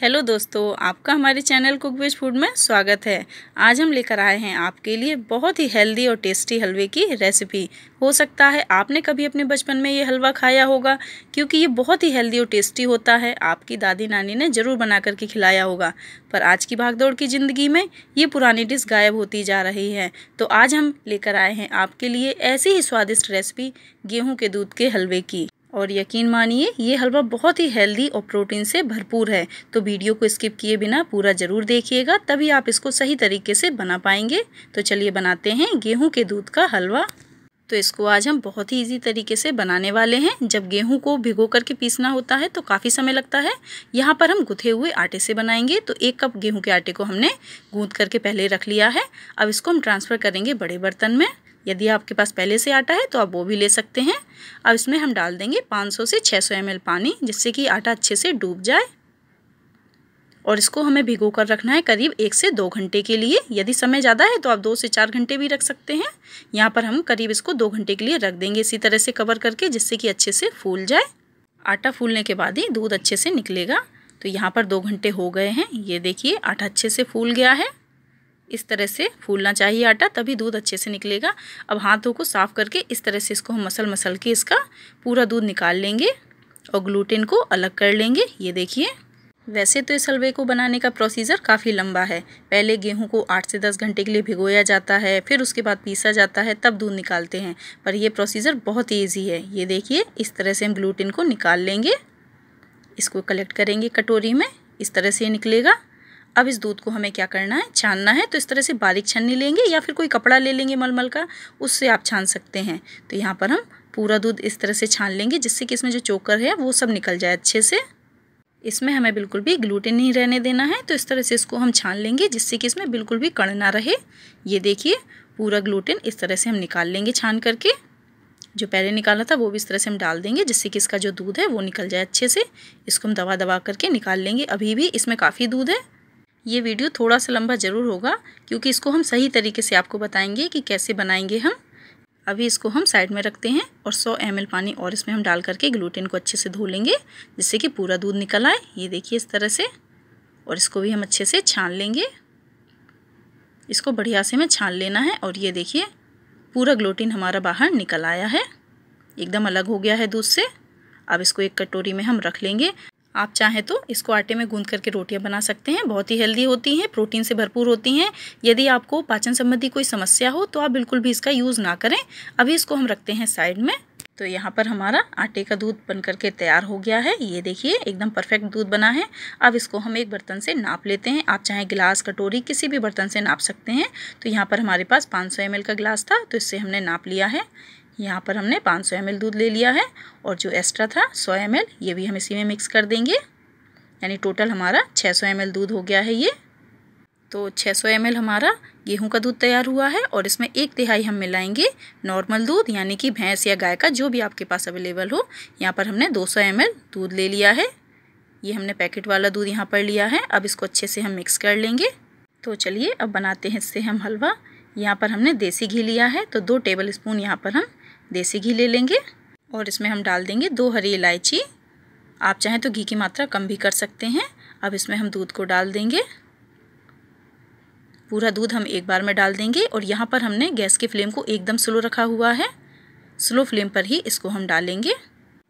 hello दोस्तों आपका हमारे चैनल कुक विज फूड में स्वागत है आज हम लेकर आए हैं आपके लिए बहुत ही हेल्दी और टेस्टी हलवे की रेसिपी हो सकता है आपने कभी अपने बचपन में ये हलवा खाया होगा क्योंकि ये बहुत ही हेल्दी और टेस्टी होता है आपकी दादी नानी ने ज़रूर बना करके खिलाया होगा पर आज की भागदौड़ की ज़िंदगी में ये पुरानी डिश गायब होती जा रही है तो आज हम लेकर आए हैं आपके लिए ऐसी ही स्वादिष्ट रेसिपी गेहूँ के दूध के हलवे की और यकीन मानिए ये हलवा बहुत ही हेल्दी और प्रोटीन से भरपूर है तो वीडियो को स्किप किए बिना पूरा ज़रूर देखिएगा तभी आप इसको सही तरीके से बना पाएंगे तो चलिए बनाते हैं गेहूँ के दूध का हलवा तो इसको आज हम बहुत ही इजी तरीके से बनाने वाले हैं जब गेहूं को भिगो करके पीसना होता है तो काफ़ी समय लगता है यहाँ पर हम गुथे हुए आटे से बनाएंगे तो एक कप गेहूं के आटे को हमने गूंद करके पहले रख लिया है अब इसको हम ट्रांसफ़र करेंगे बड़े बर्तन में यदि आपके पास पहले से आटा है तो आप वो भी ले सकते हैं अब इसमें हम डाल देंगे 500 से 600 सौ पानी जिससे कि आटा अच्छे से डूब जाए और इसको हमें भिगो कर रखना है करीब एक से दो घंटे के लिए यदि समय ज़्यादा है तो आप दो से चार घंटे भी रख सकते हैं यहाँ पर हम करीब इसको दो घंटे के लिए रख देंगे इसी तरह से कवर करके जिससे कि अच्छे से फूल जाए आटा फूलने के बाद ही दूध अच्छे से निकलेगा तो यहाँ पर दो घंटे हो गए हैं ये देखिए आटा अच्छे से फूल गया है इस तरह से फूलना चाहिए आटा तभी दूध अच्छे से निकलेगा अब हाथों को साफ़ करके इस तरह से इसको हम मसल मसल के इसका पूरा दूध निकाल लेंगे और ग्लूटेन को अलग कर लेंगे ये देखिए वैसे तो इस हलवे को बनाने का प्रोसीजर काफ़ी लंबा है पहले गेहूं को आठ से दस घंटे के लिए भिगोया जाता है फिर उसके बाद पीसा जाता है तब दूध निकालते हैं पर यह प्रोसीजर बहुत ईजी है ये देखिए इस तरह से हम ग्लूटिन को निकाल लेंगे इसको कलेक्ट करेंगे कटोरी में इस तरह से निकलेगा अब इस दूध को हमें क्या करना है छानना है तो इस तरह से बारीक छन्नी लेंगे या फिर कोई कपड़ा ले लेंगे मलमल का उससे आप छान सकते हैं तो यहाँ पर हम पूरा दूध इस तरह से छान लेंगे जिससे कि इसमें जो चोकर है वो सब निकल जाए अच्छे से इसमें हमें बिल्कुल भी ग्लूटेन नहीं रहने देना है तो इस तरह से इसको हम छान लेंगे जिससे कि इसमें बिल्कुल भी कण ना रहे ये देखिए पूरा ग्लूटेन इस तरह से हम निकाल लेंगे छान करके जो पहले निकाला था वो भी इस तरह से हम डाल देंगे जिससे कि इसका जो दूध है वो निकल जाए अच्छे से इसको हम दबा दबा करके निकाल लेंगे अभी भी इसमें काफ़ी दूध है ये वीडियो थोड़ा सा लंबा ज़रूर होगा क्योंकि इसको हम सही तरीके से आपको बताएंगे कि कैसे बनाएंगे हम अभी इसको हम साइड में रखते हैं और 100 एम पानी और इसमें हम डाल करके ग्लूटेन को अच्छे से धो लेंगे जिससे कि पूरा दूध निकल आए ये देखिए इस तरह से और इसको भी हम अच्छे से छान लेंगे इसको बढ़िया से हमें छान लेना है और ये देखिए पूरा ग्लूटेन हमारा बाहर निकल आया है एकदम अलग हो गया है दूध से अब इसको एक कटोरी में हम रख लेंगे आप चाहें तो इसको आटे में गूंद करके रोटियां बना सकते हैं बहुत ही हेल्दी होती हैं प्रोटीन से भरपूर होती हैं यदि आपको पाचन संबंधी कोई समस्या हो तो आप बिल्कुल भी इसका यूज़ ना करें अभी इसको हम रखते हैं साइड में तो यहाँ पर हमारा आटे का दूध बन करके तैयार हो गया है ये देखिए एकदम परफेक्ट दूध बना है अब इसको हम एक बर्तन से नाप लेते हैं आप चाहे गिलास कटोरी किसी भी बर्तन से नाप सकते हैं तो यहाँ पर हमारे पास 500 ml का गिलास था तो इससे हमने नाप लिया है यहाँ पर हमने 500 सौ दूध ले लिया है और जो एक्स्ट्रा था 100 एम ये भी हम इसी में मिक्स कर देंगे यानी टोटल हमारा 600 सौ दूध हो गया है ये तो 600 सौ हमारा गेहूं का दूध तैयार हुआ है और इसमें एक तिहाई हम मिलाएंगे नॉर्मल दूध यानी कि भैंस या गाय का जो भी आपके पास अवेलेबल हो यहाँ पर हमने 200 सौ दूध ले लिया है ये हमने पैकेट वाला दूध यहाँ पर लिया है अब इसको अच्छे से हम मिक्स कर लेंगे तो चलिए अब बनाते हैं इससे हम हलवा यहाँ पर हमने देसी घी लिया है तो दो टेबल स्पून यहाँ पर हम देसी घी ले लेंगे और इसमें हम डाल देंगे दो हरी इलायची आप चाहें तो घी की मात्रा कम भी कर सकते हैं अब इसमें हम दूध को डाल देंगे पूरा दूध हम एक बार में डाल देंगे और यहाँ पर हमने गैस की फ्लेम को एकदम स्लो रखा हुआ है स्लो फ्लेम पर ही इसको हम डालेंगे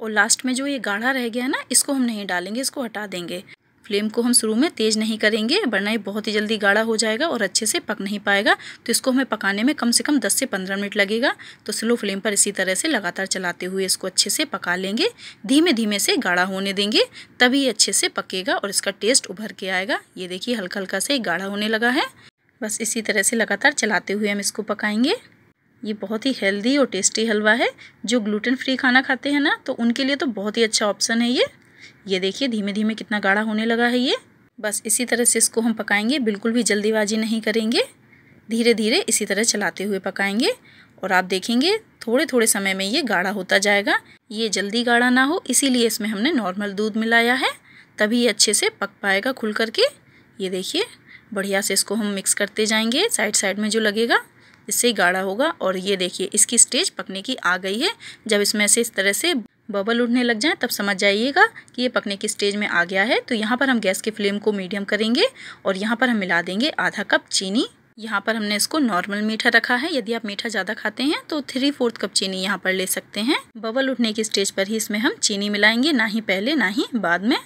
और लास्ट में जो ये गाढ़ा रह गया है ना इसको हम नहीं डालेंगे इसको हटा देंगे फ्लेम को हम शुरू में तेज़ नहीं करेंगे वरना ये बहुत ही जल्दी गाढ़ा हो जाएगा और अच्छे से पक नहीं पाएगा तो इसको हमें पकाने में कम से कम 10 से 15 मिनट लगेगा तो स्लो फ्लेम पर इसी तरह से लगातार चलाते हुए इसको अच्छे से पका लेंगे धीमे धीमे से गाढ़ा होने देंगे तभी अच्छे से पकेगा और इसका टेस्ट उभर के आएगा ये देखिए हल्का हल्का से गाढ़ा होने लगा है बस इसी तरह से लगातार चलाते हुए हम इसको पकाएंगे ये बहुत ही हेल्दी और टेस्टी हलवा है जो ग्लूटेन फ्री खाना खाते हैं ना तो उनके लिए तो बहुत ही अच्छा ऑप्शन है ये ये देखिए धीमे धीमे कितना गाढ़ा होने लगा है ये बस इसी तरह से इसको हम पकाएंगे बिल्कुल भी जल्दीबाजी नहीं करेंगे धीरे धीरे इसी तरह चलाते हुए पकाएंगे और आप देखेंगे थोड़े थोड़े समय में ये गाढ़ा होता जाएगा ये जल्दी गाढ़ा ना हो इसीलिए इसमें हमने नॉर्मल दूध मिलाया है तभी ये अच्छे से पक पाएगा खुल करके ये देखिए बढ़िया से इसको हम मिक्स करते जाएंगे साइड साइड में जो लगेगा इससे गाढ़ा होगा और ये देखिए इसकी स्टेज पकने की आ गई है जब इसमें से इस तरह से बबल उठने लग जाए तब समझ जाइएगा कि ये पकने की स्टेज में आ गया है तो यहाँ पर हम गैस की फ्लेम को मीडियम करेंगे और यहाँ पर हम मिला देंगे आधा कप चीनी यहाँ पर हमने इसको नॉर्मल मीठा रखा है यदि आप मीठा ज़्यादा खाते हैं तो थ्री फोर्थ कप चीनी यहाँ पर ले सकते हैं बबल उठने की स्टेज पर ही इसमें हम चीनी मिलाएंगे ना ही पहले ना ही बाद में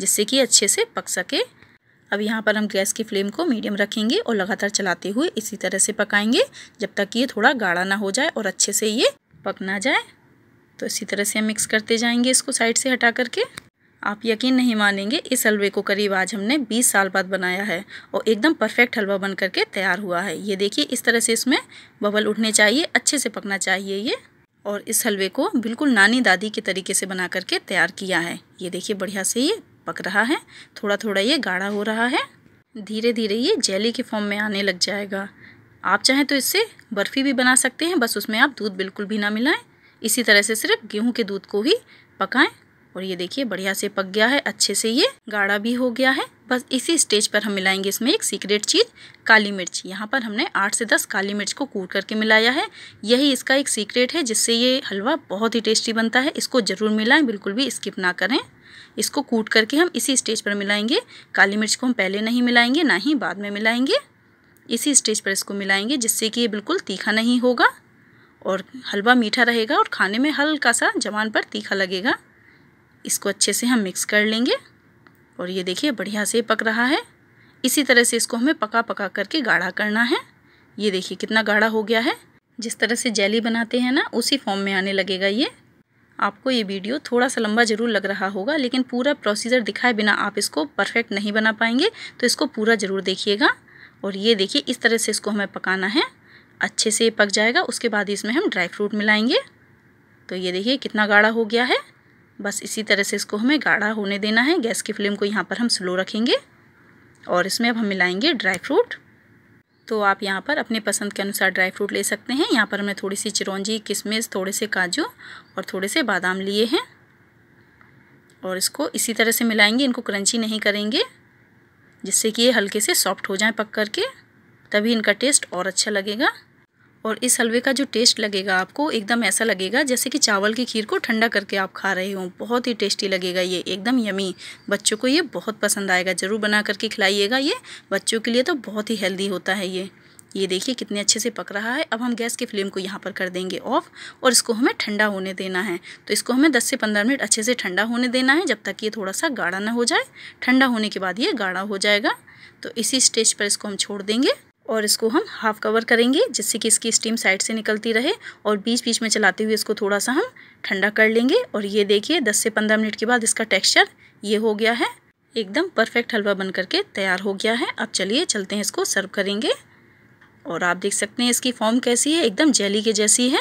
जिससे कि अच्छे से पक सके अब यहाँ पर हम गैस की फ्लेम को मीडियम रखेंगे और लगातार चलाते हुए इसी तरह से पकाएंगे जब तक कि ये थोड़ा गाढ़ा ना हो जाए और अच्छे से ये पक ना जाए तो इसी तरह से हम मिक्स करते जाएंगे इसको साइड से हटा करके आप यकीन नहीं मानेंगे इस हलवे को करीब आज हमने 20 साल बाद बनाया है और एकदम परफेक्ट हलवा बन करके तैयार हुआ है ये देखिए इस तरह से इसमें बबल उठने चाहिए अच्छे से पकना चाहिए ये और इस हलवे को बिल्कुल नानी दादी के तरीके से बना करके तैयार किया है ये देखिए बढ़िया से ये पक रहा है थोड़ा थोड़ा ये गाढ़ा हो रहा है धीरे धीरे ये जेली के फॉर्म में आने लग जाएगा आप चाहें तो इससे बर्फ़ी भी बना सकते हैं बस उसमें आप दूध बिल्कुल भी ना मिलाएं इसी तरह से सिर्फ गेहूं के दूध को ही पकाएं और ये देखिए बढ़िया से पक गया है अच्छे से ये गाढ़ा भी हो गया है बस इसी स्टेज पर हम मिलाएंगे इसमें एक सीक्रेट चीज़ काली मिर्च यहाँ पर हमने आठ से दस काली मिर्च को कूट करके मिलाया है यही इसका एक सीक्रेट है जिससे ये हलवा बहुत ही टेस्टी बनता है इसको ज़रूर मिलाएं बिल्कुल भी स्किप ना करें इसको कूट करके हम इसी स्टेज पर मिलाएंगे काली मिर्च को हम पहले नहीं मिलाएंगे ना ही बाद में मिलाएंगे इसी स्टेज पर इसको मिलाएंगे जिससे कि ये बिल्कुल तीखा नहीं होगा और हलवा मीठा रहेगा और खाने में हल्का सा जवान पर तीखा लगेगा इसको अच्छे से हम मिक्स कर लेंगे और ये देखिए बढ़िया से पक रहा है इसी तरह से इसको हमें पका पका करके गाढ़ा करना है ये देखिए कितना गाढ़ा हो गया है जिस तरह से जेली बनाते हैं ना उसी फॉर्म में आने लगेगा ये आपको ये वीडियो थोड़ा सा लंबा ज़रूर लग रहा होगा लेकिन पूरा प्रोसीजर दिखाए बिना आप इसको परफेक्ट नहीं बना पाएंगे तो इसको पूरा ज़रूर देखिएगा और ये देखिए इस तरह से इसको हमें पकाना है अच्छे से पक जाएगा उसके बाद इसमें हम ड्राई फ्रूट मिलाएंगे तो ये देखिए कितना गाढ़ा हो गया है बस इसी तरह से इसको हमें गाढ़ा होने देना है गैस की फ्लेम को यहाँ पर हम स्लो रखेंगे और इसमें अब हम मिलाएंगे ड्राई फ्रूट तो आप यहाँ पर अपने पसंद के अनुसार ड्राई फ्रूट ले सकते हैं यहाँ पर हमने थोड़ी सी चिरौंजी किशमिश थोड़े से काजू और थोड़े से बादाम लिए हैं और इसको इसी तरह से मिलाएंगे इनको क्रंची नहीं करेंगे जिससे कि ये हल्के से सॉफ्ट हो जाए पक करके तभी इनका टेस्ट और अच्छा लगेगा और इस हलवे का जो टेस्ट लगेगा आपको एकदम ऐसा लगेगा जैसे कि चावल की खीर को ठंडा करके आप खा रहे हो बहुत ही टेस्टी लगेगा ये एकदम यमी बच्चों को ये बहुत पसंद आएगा ज़रूर बना करके खिलाइएगा ये बच्चों के लिए तो बहुत ही हेल्दी होता है ये ये देखिए कितने अच्छे से पक रहा है अब हम गैस की फ्लेम को यहाँ पर कर देंगे ऑफ और इसको हमें ठंडा होने देना है तो इसको हमें 10 से 15 मिनट अच्छे से ठंडा होने देना है जब तक ये थोड़ा सा गाढ़ा ना हो जाए ठंडा होने के बाद ये गाढ़ा हो जाएगा तो इसी स्टेज पर इसको हम छोड़ देंगे और इसको हम हाफ कवर करेंगे जिससे कि इसकी स्टीम साइड से निकलती रहे और बीच बीच में चलाते हुए इसको थोड़ा सा हम ठंडा कर लेंगे और ये देखिए 10 से 15 मिनट के बाद इसका टेक्सचर ये हो गया है एकदम परफेक्ट हलवा बन करके तैयार हो गया है अब चलिए चलते हैं इसको सर्व करेंगे और आप देख सकते हैं इसकी फॉर्म कैसी है एकदम जेली के जैसी है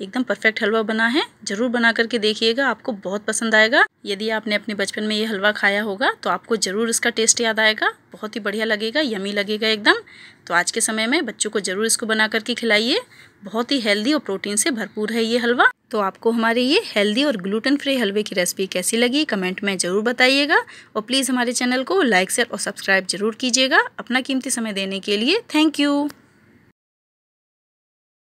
एकदम परफेक्ट हलवा बना है ज़रूर बना करके देखिएगा आपको बहुत पसंद आएगा यदि आपने अपने बचपन में ये हलवा खाया होगा तो आपको ज़रूर इसका टेस्ट याद आएगा बहुत ही बढ़िया लगेगा यमी लगेगा एकदम तो आज के समय में बच्चों को ज़रूर इसको बना करके खिलाइए बहुत ही हेल्दी और प्रोटीन से भरपूर है ये हलवा तो आपको हमारे ये हेल्दी और ग्लूटेन फ्री हलवे की रेसिपी कैसी लगी कमेंट में ज़रूर बताइएगा और प्लीज़ हमारे चैनल को लाइक शेयर और सब्सक्राइब जरूर कीजिएगा अपना कीमती समय देने के लिए थैंक यू